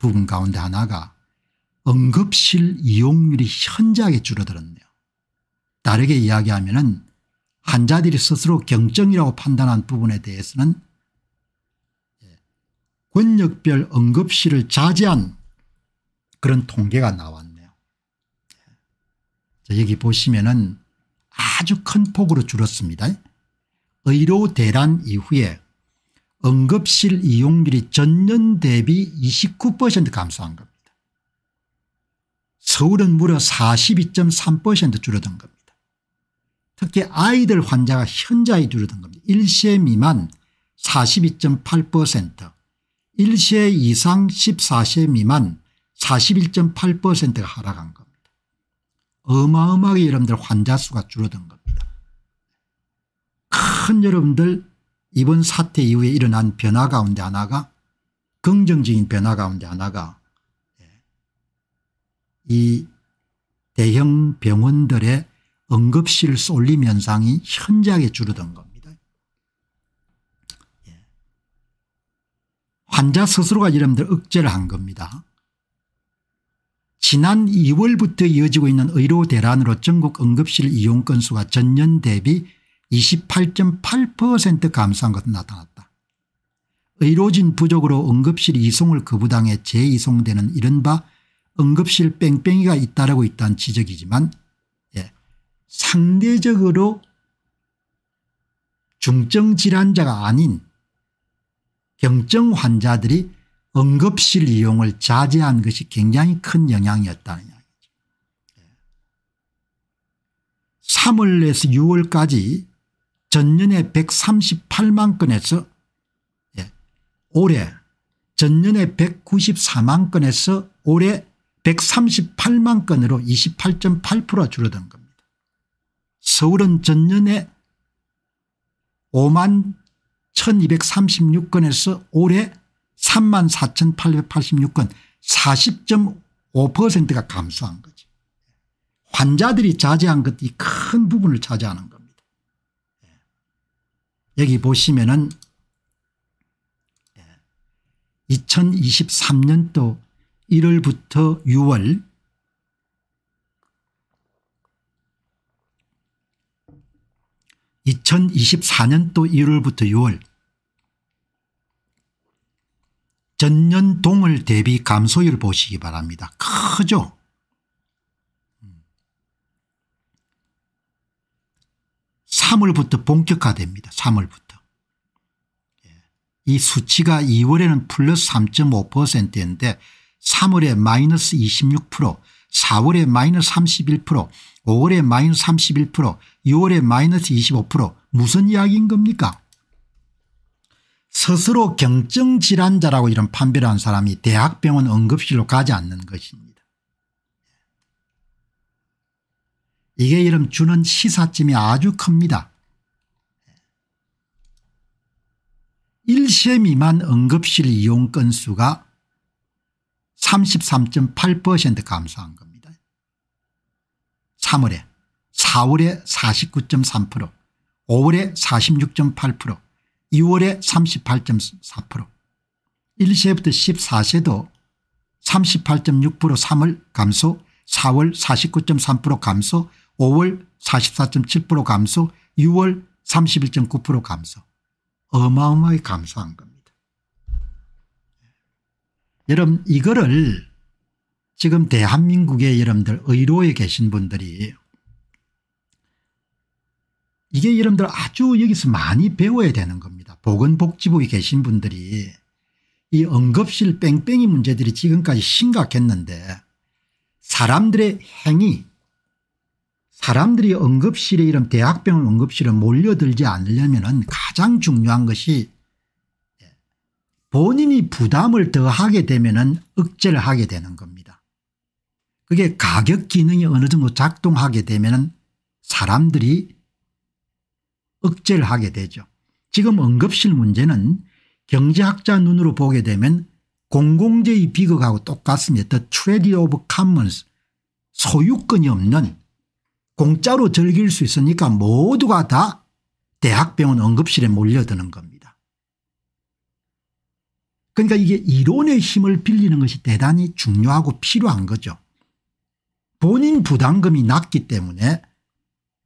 부분 가운데 하나가 응급실 이용률이 현저하게 줄어들었네요. 다르게 이야기하면 은 환자들이 스스로 경증이라고 판단한 부분에 대해서는 예, 권역별 응급실을 자제한 그런 통계가 나왔네요. 예, 여기 보시면은 아주 큰 폭으로 줄었습니다. 의료 대란 이후에 응급실 이용률이 전년 대비 29% 감소한 겁니다. 서울은 무려 42.3% 줄어든 겁니다. 특히 아이들 환자가 현저히 줄어든 겁니다. 1세 미만 42.8% 1세 이상 14세 미만 41.8%가 하락한 겁니다. 어마어마하게 여러분들 환자 수가 줄어든 겁니다. 큰 여러분들 이번 사태 이후에 일어난 변화 가운데 하나가 긍정적인 변화 가운데 하나가 예, 이 대형 병원들의 응급실 쏠림 현상이 현저하게 줄어든 겁니다. 예. 환자 스스로가 여러분들 억제를 한 겁니다. 지난 2월부터 이어지고 있는 의료 대란으로 전국 응급실 이용 건수가 전년 대비 28.8% 감소한 것도 나타났다. 의료진 부족으로 응급실 이송을 거부당해 재이송되는 이른바 응급실 뺑뺑이가 잇따르고 있다는 지적이지만 예, 상대적으로 중증 질환자가 아닌 경증 환자들이 응급실 이용을 자제한 것이 굉장히 큰 영향이었다는 이야기죠. 3월에서 예. 6월까지 전년에 138만 건에서 예. 올해 전년에 194만 건에서 올해 138만 건으로 28.8% 줄어든 겁니다. 서울은 전년에 5만 1236건에서 올해 3만 4886건 40.5%가 감소한 거죠. 환자들이 자제한 것 이 큰 부분을 차지하는 겁니다. 여기 보시면은 2023년도 1월부터 6월 (2024년도 1월부터 6월) 전년 동월 대비 감소율 보시기 바랍니다. 크죠? 3월부터 본격화됩니다. 3월부터. 예. 이 수치가 2월에는 플러스 3.5%인데 3월에 마이너스 26%, 4월에 마이너스 31%, 5월에 마이너스 31%, 6월에 마이너스 25% 무슨 이야기인 겁니까? 스스로 경증질환자라고 이런 판별한 사람이 대학병원 응급실로 가지 않는 것입니다. 이게 이름 주는 시사점이 아주 큽니다. 1세 미만 응급실 이용 건수가 33.8% 감소한 겁니다. 3월에 4월에 49.3% 5월에 46.8% 2월에 38.4% 1세부터 14세도 38.6% 3월 감소 4월 49.3% 감소 5월 44.7% 감소 6월 31.9% 감소 어마어마하게 감소한 겁니다. 여러분 이거를 지금 대한민국의 여러분들 의료에 계신 분들이 이게 여러분들 아주 여기서 많이 배워야 되는 겁니다. 보건복지부에 계신 분들이 이 응급실 뺑뺑이 문제들이 지금까지 심각했는데 사람들의 행위 사람들이 응급실에 이런 대학병원 응급실에 몰려들지 않으려면 가장 중요한 것이 본인이 부담을 더하게 되면 억제를 하게 되는 겁니다. 그게 가격 기능이 어느 정도 작동하게 되면 사람들이 억제를 하게 되죠. 지금 응급실 문제는 경제학자 눈으로 보게 되면 공공재의 비극하고 똑같습니다. The trade of commons 소유권이 없는 공짜로 즐길 수 있으니까 모두가 다 대학병원 응급실에 몰려드는 겁니다. 그러니까 이게 이론의 힘을 빌리는 것이 대단히 중요하고 필요한 거죠. 본인 부담금이 낮기 때문에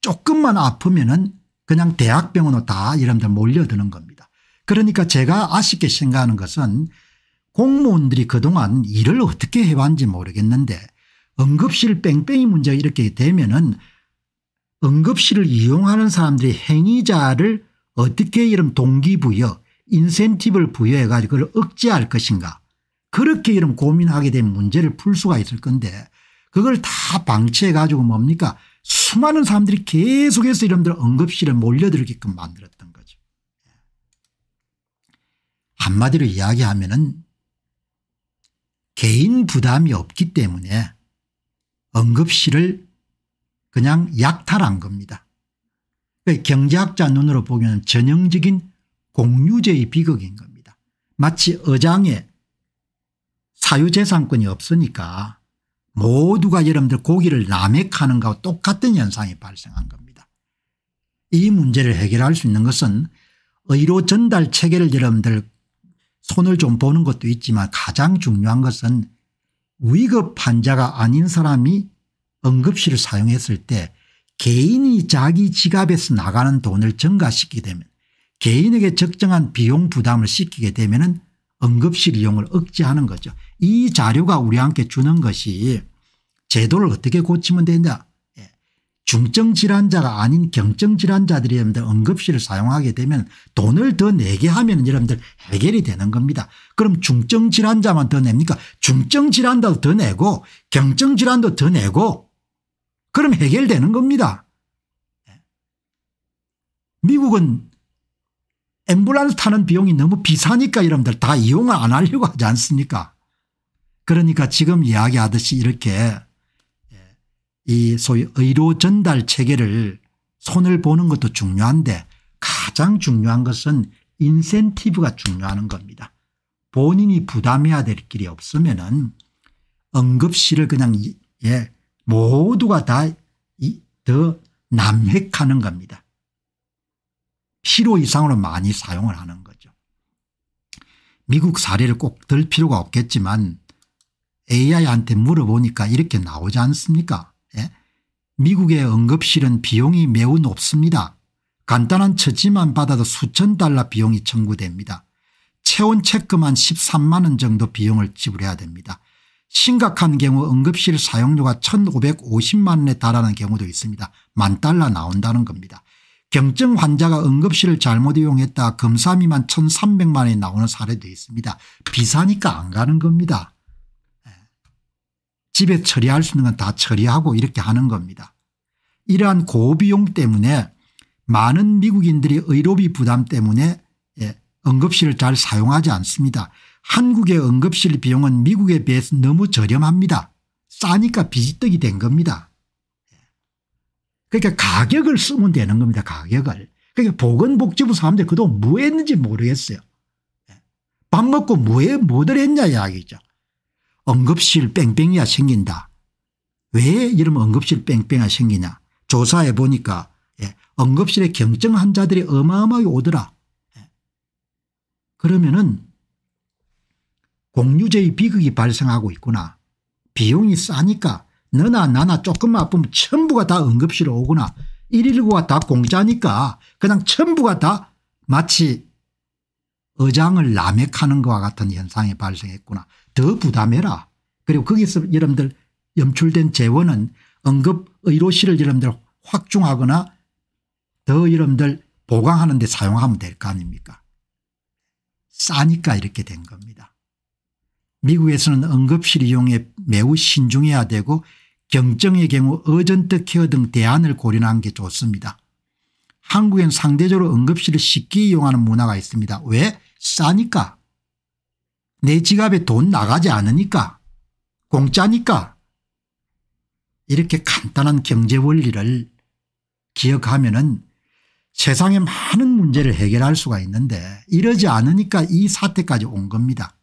조금만 아프면 은 그냥 대학병원으로 다이런분들 몰려드는 겁니다. 그러니까 제가 아쉽게 생각하는 것은 공무원들이 그동안 일을 어떻게 해왔는지 모르겠는데 응급실 뺑뺑이 문제가 이렇게 되면 은 응급실을 이용하는 사람들의 행위자를 어떻게 이런 동기부여 인센티브를 부여해 가지고 그걸 억제할 것인가 그렇게 이런 고민하게 된 문제를 풀 수가 있을 건데 그걸 다 방치해 가지고 뭡니까 수많은 사람들이 계속해서 이런들 응급실에 몰려들게끔 만들었던 거죠. 예. 한마디로 이야기하면 은 개인 부담이 없기 때문에 응급실을 그냥 약탈한 겁니다. 그 경제학자 눈으로 보기에는 전형적인 공유제의 비극인 겁니다. 마치 어장에 사유재산권이 없으니까 모두가 여러분들 고기를 남획하는 것과 똑같은 현상이 발생한 겁니다. 이 문제를 해결할 수 있는 것은 의료 전달 체계를 여러분들 손을 좀 보는 것도 있지만 가장 중요한 것은 위급 환자가 아닌 사람이 응급실을 사용했을 때 개인이 자기 지갑에서 나가는 돈을 증가시키게 되면 개인에게 적정한 비용 부담을 시키게 되면 응급실 이용을 억제하는 거죠. 이 자료가 우리한테 주는 것이 제도를 어떻게 고치면 되냐 예. 중증질환자가 아닌 경증질환자들이 여러분들 응급실을 사용하게 되면 돈을 더 내게 하면 여러분들 해결이 되는 겁니다. 그럼 중증질환자만 더 냅니까 중증질환자도 더 내고 경증질환도 더 내고 그럼 해결되는 겁니다. 미국은 앰뷸런스 타는 비용이 너무 비싸니까 여러분들 다 이용을 안 하려고 하지 않습니까 그러니까 지금 이야기하듯이 이렇게 예, 이 소위 의료 전달 체계를 손을 보는 것도 중요한데 가장 중요한 것은 인센티브가 중요한 겁니다. 본인이 부담해야 될 길이 없으면 은 응급실을 그냥 예 모두가 다 더 남획하는 겁니다. 필요 이상으로 많이 사용을 하는 거죠. 미국 사례를 꼭 들 필요가 없겠지만 AI한테 물어보니까 이렇게 나오지 않습니까 예? 미국의 응급실은 비용이 매우 높습니다. 간단한 처치만 받아도 수천 달러 비용이 청구됩니다. 체온 체크만 13만 원 정도 비용을 지불해야 됩니다. 심각한 경우 응급실 사용료가 1550만 원에 달하는 경우도 있습니다. 만 달러 나온다는 겁니다. 경증 환자가 응급실을 잘못 이용했다 검사 미만 1300만 원이 나오는 사례도 있습니다. 비싸니까 안 가는 겁니다. 예. 집에 처리할 수 있는 건 다 처리하고 이렇게 하는 겁니다. 이러한 고비용 때문에 많은 미국인들이 의료비 부담 때문에 예, 응급실을 잘 사용하지 않습니다. 한국의 응급실 비용은 미국에 비해서 너무 저렴합니다. 싸니까 비지떡이 된 겁니다. 그러니까 가격을 쓰면 되는 겁니다. 가격을. 그러니까 보건복지부 사람들 그동안 뭐 했는지 모르겠어요. 밥 먹고 뭐에 뭐들 했냐 이야기죠. 응급실 뺑뺑이가 생긴다. 왜 이러면 응급실 뺑뺑이가 생기냐. 조사해 보니까 예, 응급실에 경증 환자들이 어마어마하게 오더라. 예. 그러면은 공유제의 비극이 발생하고 있구나. 비용이 싸니까 너나 나나 조금 아프면 전부가 다 응급실에 오거나 119가 다 공짜니까 그냥 전부가 다 마치 어장을 남획하는 것과 같은 현상이 발생했구나. 더 부담해라. 그리고 거기서 여러분들 염출된 재원은 응급의료실을 여러분들 확충하거나 더 여러분들 보강하는 데 사용하면 될 거 아닙니까 싸니까 이렇게 된 겁니다. 미국에서는 응급실 이용에 매우 신중해야 되고 경증의 경우 어전트 케어 등 대안을 고려하는 게 좋습니다. 한국엔 상대적으로 응급실을 쉽게 이용하는 문화가 있습니다. 왜? 싸니까. 내 지갑에 돈 나가지 않으니까. 공짜니까. 이렇게 간단한 경제 원리를 기억하면 은세상에 많은 문제를 해결할 수가 있는데 이러지 않으니까 이 사태까지 온 겁니다.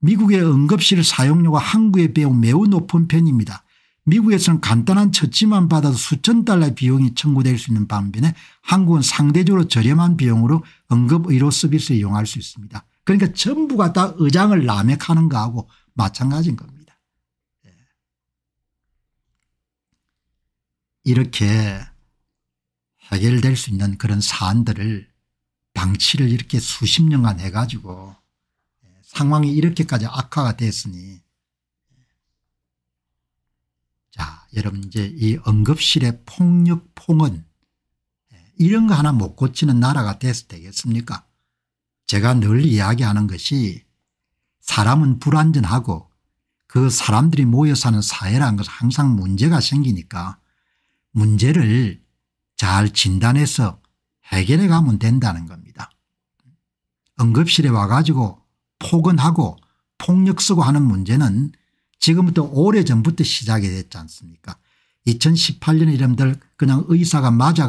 미국의 응급실 사용료가 한국에 비해 매우 높은 편입니다. 미국에서는 간단한 처치만 받아도 수천 달러의 비용이 청구될 수 있는 반면에 한국은 상대적으로 저렴한 비용으로 응급의료 서비스를 이용할 수 있습니다. 그러니까 전부가 다 의장을 남획하는 거하고 마찬가지인 겁니다. 예. 이렇게 해결될 수 있는 그런 사안들을 방치를 이렇게 수십 년간 해가지고 상황이 이렇게까지 악화가 됐으니 자 여러분 이제 이 응급실의 폭력 폭언 예, 이런 거 하나 못 고치는 나라가 됐을 되겠습니까 제가 늘 이야기하는 것이 사람은 불완전하고 그 사람들이 모여 사는 사회라는 것은 항상 문제가 생기니까 문제를 잘 진단해서 해결해 가면 된다는 겁니다. 응급실에 와가지고 포근하고 폭력 쓰고 하는 문제는 지금부터 오래전부터 시작이 됐지 않습니까 2 0 1 8년 이름들 그냥 의사가 맞아